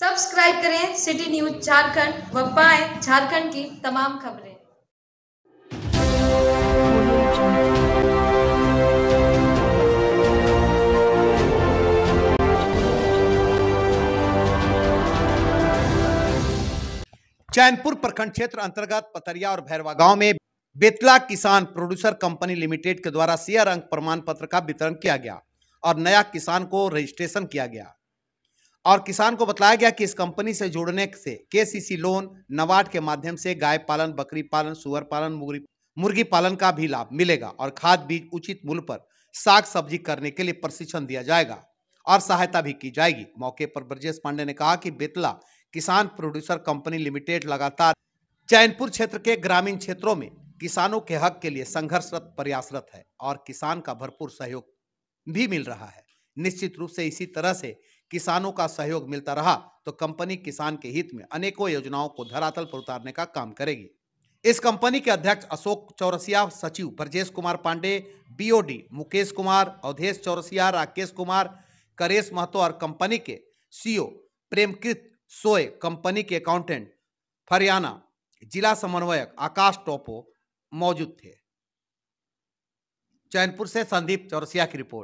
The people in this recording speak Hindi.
सब्सक्राइब करें सिटी न्यूज झारखंड व पाए झारखंड की तमाम खबरें चैनपुर प्रखंड क्षेत्र अंतर्गत पतरिया और भैरवा गांव में बेतला किसान प्रोड्यूसर कंपनी लिमिटेड के द्वारा शेयर अंक प्रमाण पत्र का वितरण किया गया और नया किसान को रजिस्ट्रेशन किया गया और किसान को बताया गया कि इस कंपनी से जुड़ने से केसीसी लोन नवाड के माध्यम से गाय पालन बकरी पालन सुअर पालन मुर्गी मुर्गी पालन का भी लाभ मिलेगा और खाद बीज उचित मूल्य पर साग सब्जी करने के लिए प्रशिक्षण दिया जाएगा और सहायता भी की जाएगी मौके पर ब्रजेश पांडे ने कहा कि बेतला किसान प्रोड्यूसर कंपनी लिमिटेड लगातार चैनपुर क्षेत्र के ग्रामीण क्षेत्रों में किसानों के हक के लिए संघर्षरत प्रयासरत है और किसान का भरपूर सहयोग भी मिल रहा है निश्चित रूप से इसी तरह से किसानों का सहयोग मिलता रहा तो कंपनी किसान के हित में अनेकों योजनाओं को धरातल पर उतारने का काम करेगी इस कंपनी के अध्यक्ष अशोक चौरसिया सचिव ब्रजेश कुमार पांडे बीओडी मुकेश कुमार अवधेश चौरसिया राकेश कुमार करेश महतो और कंपनी के सीओ e प्रेमकृत सोए कंपनी के अकाउंटेंट फरियाना जिला समन्वयक आकाश टोपो मौजूद थे चैनपुर से संदीप चौरसिया की रिपोर्ट